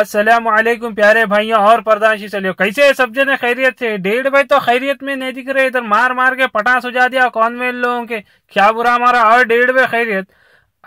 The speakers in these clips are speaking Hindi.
असलम प्यारे भाइयों और परदाशी चलियो कैसे सब्जे सब जने खैरियत से डेढ़ भाई तो खैरियत में नहीं दिख रहे इधर मार मार के पटास जा दिया कौन में लोगों के क्या बुरा हमारा और डेढ़ भाई खैरियत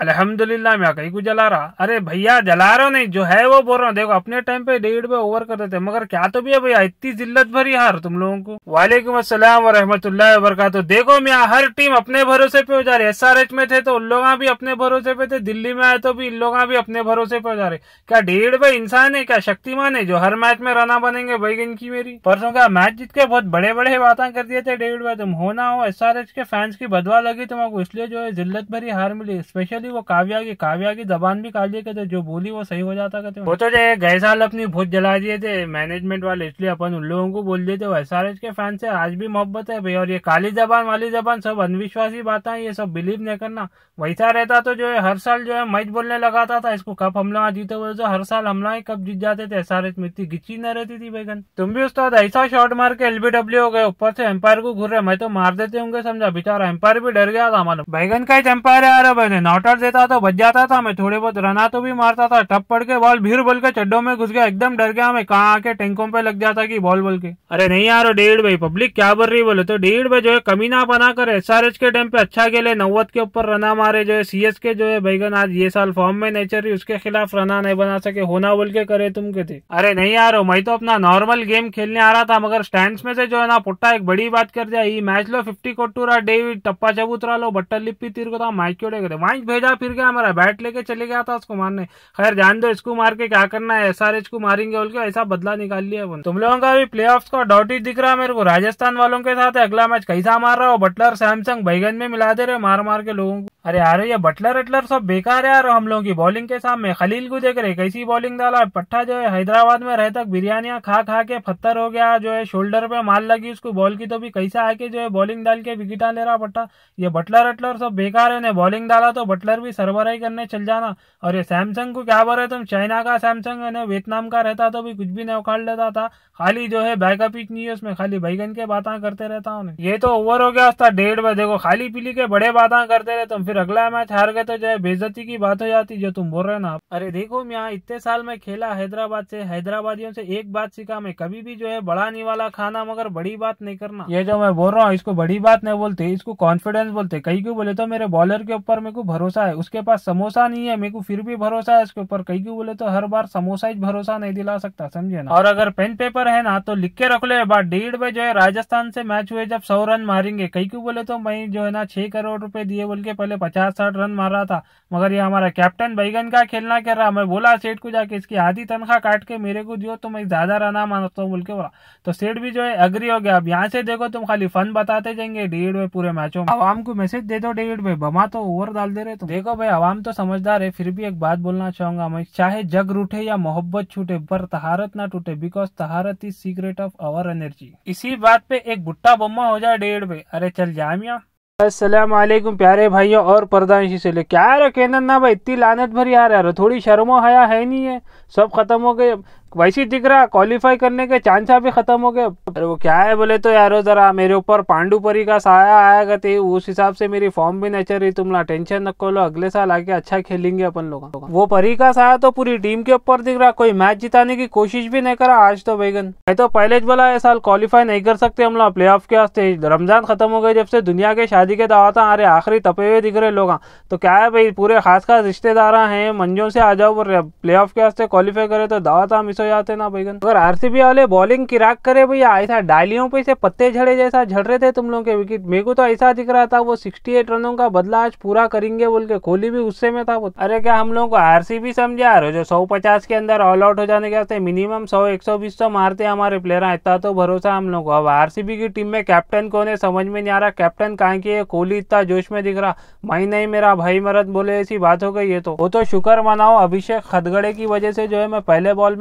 अलहमदुल्ला मैं कहीं को जला रहा अरे भैया जला रहा नहीं जो है वो बोल रहा हूँ देखो अपने टाइम पे डेढ़ पे ओवर कर देते मगर क्या तो भी है भैया इतनी जिल्लत भरी हार तुम लोगों को वालेकुम असलम वरहमतुल्ला वरकत देखो मैं हर टीम अपने भरोसे पे हो जा रही एस आर एच में थे तो उन लोग भी अपने भरोसे पे थे दिल्ली में आए तो भी इन लोग भी अपने भरोसे पे हो जा रहे क्या डेढ़ पे इंसान है क्या शक्तिमान है जो हर मैच में रना बनेंगे भाई इनकी मेरी परसों का मैच जीत के बहुत बड़े बड़े बातें कर दिए थे डेढ़ पे तुम हो ना हो एस आर एच के फैंस की बदवा लगी तुमको इसलिए जो है जिल्लत भरी हार मिली स्पेशली दी वो काव्या की काव्या की जबान भी काली कहते जो बोली वो सही हो जाता कहते वो तो गए साल अपनी भूत जला दिए थे मैनेजमेंट वाले इसलिए अपन उन लोगों को बोल देते एस आर एच के फैन से आज भी मोहब्बत है भाई और ये काली जबान वाली जबान सब अंधविश्वासी बातें ये सब बिलीव नहीं करना वैसा रहता तो जो है हर साल जो है मैच बोलने लगाता था इसको कब हमला जीते हुए तो हर साल हमला ही कप जीत जाते थे एस आर एच में इतनी गिची न रहती थी बैगन तुम भी उस्ताद ऐसा शॉर्ट मार के एलबीडब्ल्यू हो गए ऊपर से एम्पायर को घूर रहे मैं तो मार देते होंगे समझा बेचारा एम्पायर भी डर गया था हमारा मतलब। बैगन का एम्पायर आ रहा नॉट आउट देता तो बच जाता था मैं थोड़े बहुत रना तो भी मारता था टप पड़ के बॉल भीड़ बोल के चड्डो में घुस गया एकदम डर गया मैं कहाँ आके टैंकों पे लग जाता कि बॉल बोल के अरे नहीं यार डेढ़ भाई पब्लिक क्या बोल रही बोले तो डेढ़ भाई जो है कमी ना बना कर एस के टाइम पे अच्छा खेले नौवत के ऊपर रना मारे जो है सी के जो है बैगन आज ये साल फॉर्म में नहीं चल रही उसके खिलाफ रना नहीं बना सके होना बोल के करे तुम कहते अरे नहीं यार मैं तो अपना नॉर्मल गेम खेलने आ रहा था मगर स्टैंड में से जो है ना पुट्टा एक बड़ी बात कर दिया मैच लो फिफ्टी कोटूरा डेविड टप्पा चबूतरा लो बट्टर लिपी तीर को था माइक्यो डे कहते भेजा गया फिर गया हमारा बैट लेके चले गया था उसको मारने खैर जान दो इसको मार के क्या करना है एस को मारेंगे बोल के ऐसा बदला निकाल लिया तुम लोगों का भी प्ले ऑफ का डाउट ही दिख रहा है मेरे को राजस्थान वालों के साथ अगला मैच कैसा मार रहा हो बटलर सैमसंग बैगन में मिला दे रहे मार मार के लोगों को अरे यार ये बटलर अटलर सब बेकार है यार हम लोगों की बॉलिंग के सामने खलील को देख रहे कैसी बॉलिंग डाला पट्टा जो है हैदराबाद में रहता तक बिरयानियां खा खा के पत्थर हो गया जो है शोल्डर पे माल लगी उसको बॉल की तो भी कैसा आके जो है बॉलिंग डाल के विकेटा ले रहा पट्टा ये बटलर अटलर सब बेकार है बॉलिंग डाला तो बटलर भी सरबरा करने चल जाना और ये सैमसंग को क्या बोल रहे तुम चाइना का सैमसंग है वियतनाम का रहता तो भी कुछ भी नहीं उखाड़ लेता था खाली जो है बैकअप ही नहीं है उसमें खाली बैगन के बात करते रहता हूँ ये तो ओवर हो गया उसका डेढ़ बजे देखो खाली पीली के बड़े बातें करते रहे तुम फिर अगला मैच हार गए तो जो है बेजती की बात हो जाती जो तुम बोल रहे हो ना अरे देखो मैं यहाँ इतने साल में खेला हैदराबाद से हैदराबादियों से एक बात सीखा मैं कभी भी जो है बड़ा नहीं वाला खाना मगर बड़ी बात नहीं करना ये जो मैं बोल रहा हूँ इसको बड़ी बात नहीं बोलते इसको कॉन्फिडेंस बोलते कहीं क्यों बोले तो मेरे बॉलर के ऊपर मेरे को भरोसा है उसके पास समोसा नहीं है मेरे को फिर भी भरोसा है उसके ऊपर कहीं क्यों बोले तो हर बार समोसा ही भरोसा नहीं दिला सकता समझे ना और अगर पेन पेपर है ना तो लिख के रख लो बात डेढ़ बजे जो है राजस्थान से मैच हुए जब सौ रन मारेंगे कहीं क्यों बोले तो मैं जो है ना छह करोड़ रुपए दिए बोल के पहले पचास साठ रन मार रहा था मगर ये हमारा कैप्टन बैगन का खेलना कर रहा मैं बोला सेठ को जाके इसकी आधी तनख्वाह काट के मेरे को दियो तो मैं ज़्यादा रन मारता हूँ बोल के बोला तो सेठ भी जो है अग्री हो गया अब यहाँ से देखो तुम खाली फन बताते जाएंगे डेविड भाई पूरे मैचों में आवाम को मैसेज दे दो डेविड भाई बमा तो ओवर डाल दे रहे तुम देखो भाई आवाम तो समझदार है फिर भी एक बात बोलना चाहूंगा मैं चाहे जग रूठे या मोहब्बत छूटे पर तहारत ना टूटे बिकॉज तहारत is secret of our energy इसी बात पे एक भुट्टा बम्मा हो जाए डेढ़ भाई अरे चल जामिया असलम प्यारे भाइयों और परदानशी से ले क्या यार कहना ना भाई इतनी लानत भरी आ रहा है थोड़ी शर्मो हया है नहीं है सब ख़त्म हो गए वैसे दिख रहा क्वालिफाई करने के चांसा भी ख़त्म हो गए अरे वो क्या है बोले तो यारो ज़रा मेरे ऊपर पांडुपरी का साया आएगा थे उस हिसाब से मेरी फॉर्म भी नहीं चल रही तुम ना टेंशन नको लो अगले साल आके अच्छा खेलेंगे अपन लोग वो परी का साया तो पूरी टीम के ऊपर दिख रहा कोई मैच जिताने की कोशिश भी नहीं करा आज तो बैगन मैं तो पहले बोला ये साल क्वालिफाई नहीं कर सकते हम लोग प्ले ऑफ के वास्ते रमजान खत्म हो गए जब से दुनिया के शादी के दावा अरे आखिरी तपे हुए दिख रहे लोग तो क्या है भाई पूरे खास खास रिश्तेदार है मंजों से आ जाओ प्ले ऑफ के वास्ते क्वालिफाई करे तो दावा था हो तो जाते ना भाई अगर आरसीबी वाले बॉलिंग की राख करे भैया ऐसा डालियों पे से पत्ते झड़े जैसा झड़ रहे थे तुम लोग के विकेट मेरे को तो ऐसा दिख रहा था वो 68 रनों का बदला आज पूरा करेंगे बोल के कोहली भी गुस्से में था वो अरे क्या हम लोग को आरसीबी समझा यार जो सौ पचास के अंदर ऑल आउट हो जाने के वास्ते मिनिमम सौ एक सौ बीस तो मारते हमारे प्लेयर इतना तो भरोसा हम लोग को अब आरसीबी की टीम में कैप्टन कौन है समझ में नहीं आ रहा कैप्टन कहा की है कोहली इतना जोश में दिख रहा मई नहीं मेरा भाई मरद बोले ऐसी बात हो गई है तो वो तो शुक्र मनाओ अभिषेक खदगड़े की वजह से जो है मैं पहले बॉल में